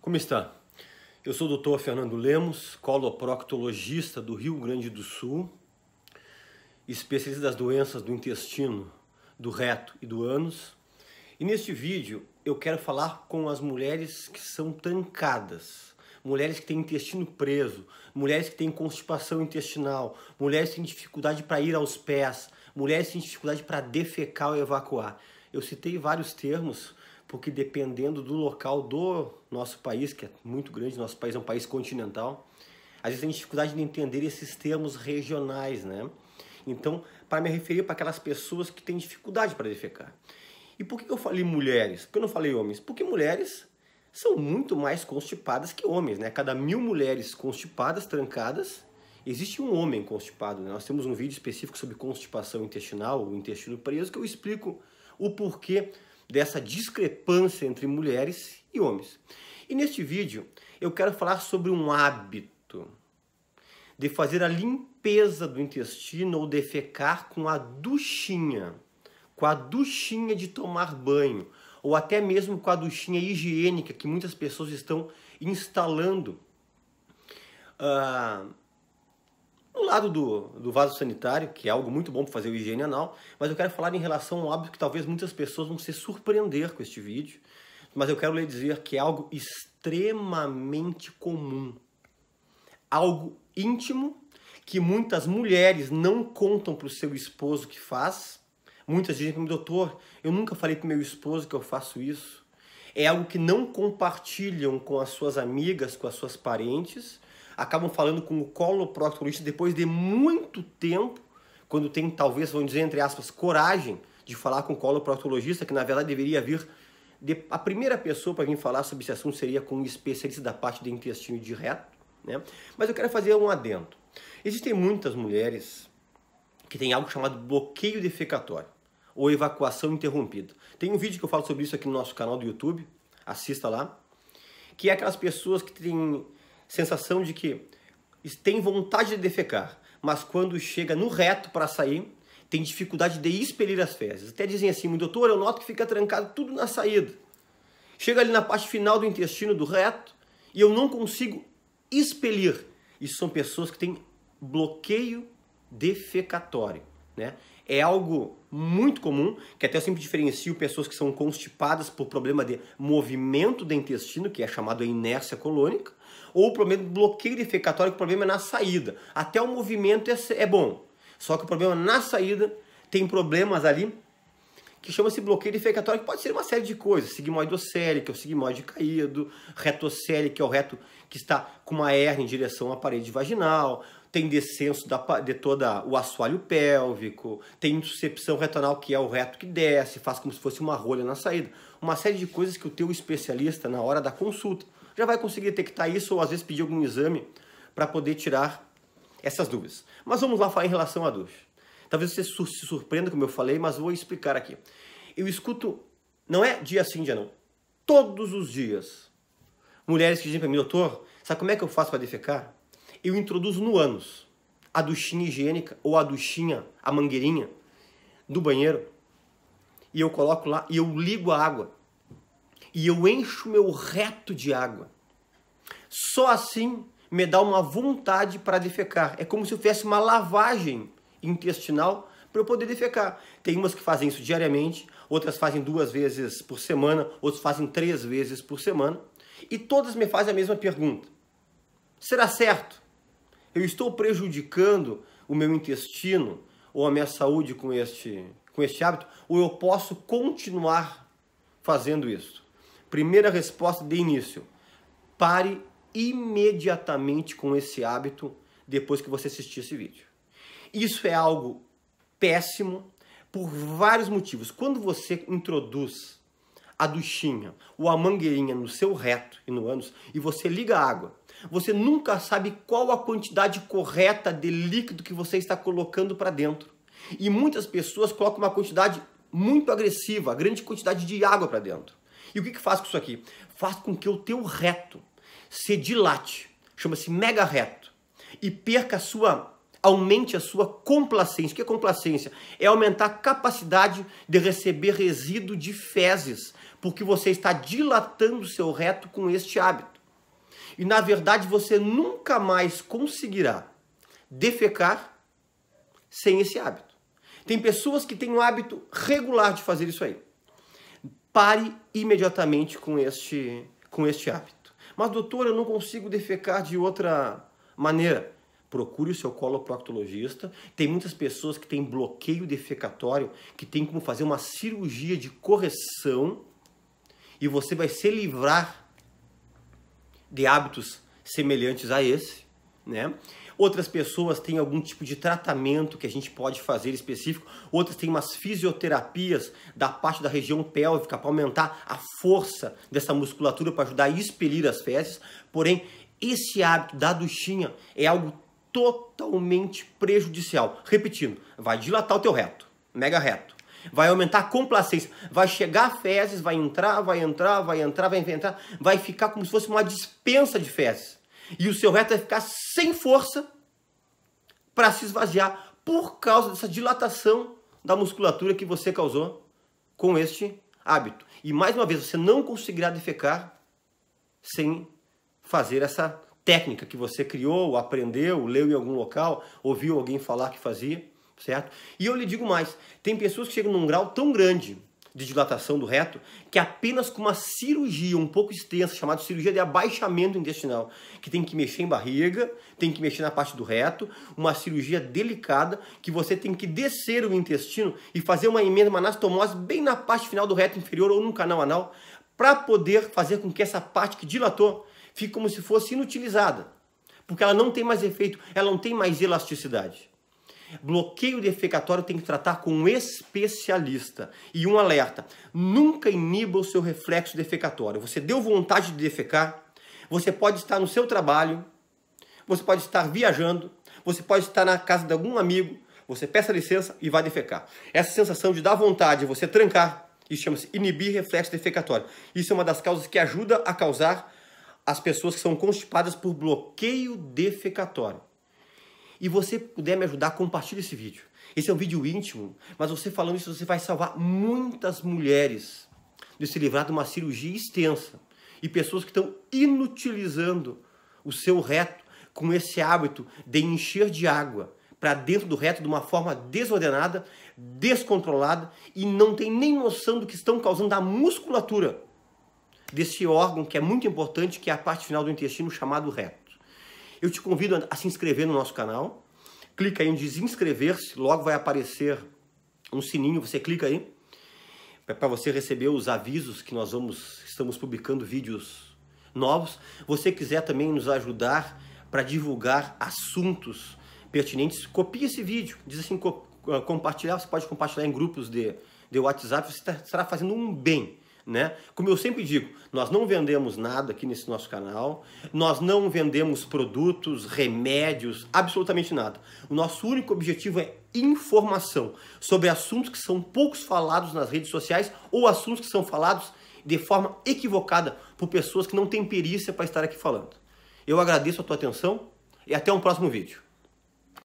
Como está? Eu sou o doutor Fernando Lemos, coloproctologista do Rio Grande do Sul, especialista das doenças do intestino, do reto e do ânus. E neste vídeo eu quero falar com as mulheres que são tancadas, mulheres que têm intestino preso, mulheres que têm constipação intestinal, mulheres que têm dificuldade para ir aos pés, mulheres que têm dificuldade para defecar ou evacuar. Eu citei vários termos porque dependendo do local do nosso país, que é muito grande, nosso país é um país continental, às vezes tem dificuldade de entender esses termos regionais, né? Então, para me referir para aquelas pessoas que têm dificuldade para defecar. E por que eu falei mulheres? Por que eu não falei homens? Porque mulheres são muito mais constipadas que homens, né? Cada mil mulheres constipadas, trancadas, existe um homem constipado. Né? Nós temos um vídeo específico sobre constipação intestinal, o intestino preso, que eu explico o porquê dessa discrepância entre mulheres e homens. E neste vídeo eu quero falar sobre um hábito de fazer a limpeza do intestino ou defecar com a duchinha, com a duchinha de tomar banho, ou até mesmo com a duchinha higiênica que muitas pessoas estão instalando. Uh, lado do, do vaso sanitário, que é algo muito bom para fazer o higiene anal, mas eu quero falar em relação a um hábito que talvez muitas pessoas vão se surpreender com este vídeo, mas eu quero lhe dizer que é algo extremamente comum, algo íntimo que muitas mulheres não contam para o seu esposo que faz. Muitas dizem para mim, doutor, eu nunca falei para meu esposo que eu faço isso. É algo que não compartilham com as suas amigas, com as suas parentes, acabam falando com o coloproctologista depois de muito tempo, quando tem talvez, vamos dizer entre aspas, coragem de falar com o coloproctologista, que na verdade deveria vir de, a primeira pessoa para vir falar sobre esse assunto seria com um especialista da parte do intestino direto, né? Mas eu quero fazer um adendo. Existem muitas mulheres que têm algo chamado bloqueio defecatório ou evacuação interrompida. Tem um vídeo que eu falo sobre isso aqui no nosso canal do YouTube, assista lá, que é aquelas pessoas que têm sensação de que tem vontade de defecar, mas quando chega no reto para sair, tem dificuldade de expelir as fezes. Até dizem assim, doutor, eu noto que fica trancado tudo na saída. Chega ali na parte final do intestino, do reto, e eu não consigo expelir. Isso são pessoas que têm bloqueio defecatório. Né? É algo muito comum, que até eu sempre diferencio pessoas que são constipadas por problema de movimento do intestino, que é chamado inércia colônica, ou problema de bloqueio defecatório, que o problema é na saída. Até o movimento é, é bom, só que o problema na saída tem problemas ali que chama-se bloqueio defecatório, que pode ser uma série de coisas. Sigmoidocele, que é o sigmoide caído, retocele, que é o reto que está com uma hernia em direção à parede vaginal, tem descenso da, de todo o assoalho pélvico, tem intussuscepção retonal, que é o reto que desce, faz como se fosse uma rolha na saída. Uma série de coisas que o teu especialista, na hora da consulta, já vai conseguir detectar isso ou às vezes pedir algum exame para poder tirar essas dúvidas. Mas vamos lá falar em relação à dúvida. Talvez você se surpreenda, como eu falei, mas vou explicar aqui. Eu escuto, não é dia sim, dia não, todos os dias, mulheres que dizem para mim, doutor, sabe como é que eu faço para defecar? eu introduzo no ânus a duchinha higiênica ou a duchinha, a mangueirinha do banheiro e eu coloco lá e eu ligo a água e eu encho meu reto de água. Só assim me dá uma vontade para defecar. É como se eu fizesse uma lavagem intestinal para eu poder defecar. Tem umas que fazem isso diariamente, outras fazem duas vezes por semana, outras fazem três vezes por semana. E todas me fazem a mesma pergunta: será certo? Eu estou prejudicando o meu intestino ou a minha saúde com este, com este hábito? Ou eu posso continuar fazendo isso? Primeira resposta de início: pare imediatamente com esse hábito depois que você assistir esse vídeo. Isso é algo péssimo por vários motivos. Quando você introduz a duchinha ou a mangueirinha no seu reto e no ânus e você liga a água você nunca sabe qual a quantidade correta de líquido que você está colocando para dentro. E muitas pessoas colocam uma quantidade muito agressiva, grande quantidade de água para dentro. E o que, que faz com isso aqui? Faz com que o teu reto se dilate, chama-se mega reto, e perca a sua aumente a sua complacência. O que é complacência? É aumentar a capacidade de receber resíduo de fezes, porque você está dilatando o seu reto com este hábito. E na verdade você nunca mais conseguirá defecar sem esse hábito. Tem pessoas que têm o um hábito regular de fazer isso aí. Pare imediatamente com este, com este hábito. Mas, doutor, eu não consigo defecar de outra maneira. Procure o seu coloproctologista. Tem muitas pessoas que têm bloqueio defecatório, que tem como fazer uma cirurgia de correção e você vai se livrar de hábitos semelhantes a esse, né? Outras pessoas têm algum tipo de tratamento que a gente pode fazer específico, outras têm umas fisioterapias da parte da região pélvica para aumentar a força dessa musculatura para ajudar a expelir as fezes. Porém, esse hábito da duchinha é algo totalmente prejudicial. Repetindo, vai dilatar o teu reto, mega reto Vai aumentar a complacência. Vai chegar a fezes, vai entrar, vai entrar, vai entrar, vai entrar. Vai ficar como se fosse uma dispensa de fezes. E o seu reto vai ficar sem força para se esvaziar por causa dessa dilatação da musculatura que você causou com este hábito. E mais uma vez, você não conseguirá defecar sem fazer essa técnica que você criou, aprendeu, leu em algum local, ouviu alguém falar que fazia certo? E eu lhe digo mais, tem pessoas que chegam num grau tão grande de dilatação do reto que apenas com uma cirurgia um pouco extensa, chamada cirurgia de abaixamento intestinal, que tem que mexer em barriga, tem que mexer na parte do reto, uma cirurgia delicada que você tem que descer o intestino e fazer uma emenda, uma anastomose bem na parte final do reto inferior ou no canal anal, para poder fazer com que essa parte que dilatou fique como se fosse inutilizada, porque ela não tem mais efeito, ela não tem mais elasticidade. Bloqueio defecatório tem que tratar com um especialista. E um alerta: nunca iniba o seu reflexo defecatório. Você deu vontade de defecar, você pode estar no seu trabalho, você pode estar viajando, você pode estar na casa de algum amigo, você peça licença e vai defecar. Essa sensação de dar vontade, você trancar, isso chama-se inibir reflexo defecatório. Isso é uma das causas que ajuda a causar as pessoas que são constipadas por bloqueio defecatório e você puder me ajudar, compartilhe esse vídeo. Esse é um vídeo íntimo, mas você falando isso, você vai salvar muitas mulheres de se livrar de uma cirurgia extensa e pessoas que estão inutilizando o seu reto com esse hábito de encher de água para dentro do reto de uma forma desordenada, descontrolada e não tem nem noção do que estão causando a musculatura desse órgão que é muito importante, que é a parte final do intestino chamado reto. Eu te convido a se inscrever no nosso canal. Clica aí em desinscrever-se, logo vai aparecer um sininho, você clica aí é para você receber os avisos que nós vamos estamos publicando vídeos novos. Você quiser também nos ajudar para divulgar assuntos pertinentes, copie esse vídeo. Diz assim, co compartilhar, você pode compartilhar em grupos de, de WhatsApp, você tá, estará fazendo um bem né? Como eu sempre digo, nós não vendemos nada aqui nesse nosso canal, nós não vendemos produtos, remédios, absolutamente nada. O nosso único objetivo é informação sobre assuntos que são poucos falados nas redes sociais ou assuntos que são falados de forma equivocada por pessoas que não têm perícia para estar aqui falando. Eu agradeço a tua atenção e até um próximo vídeo.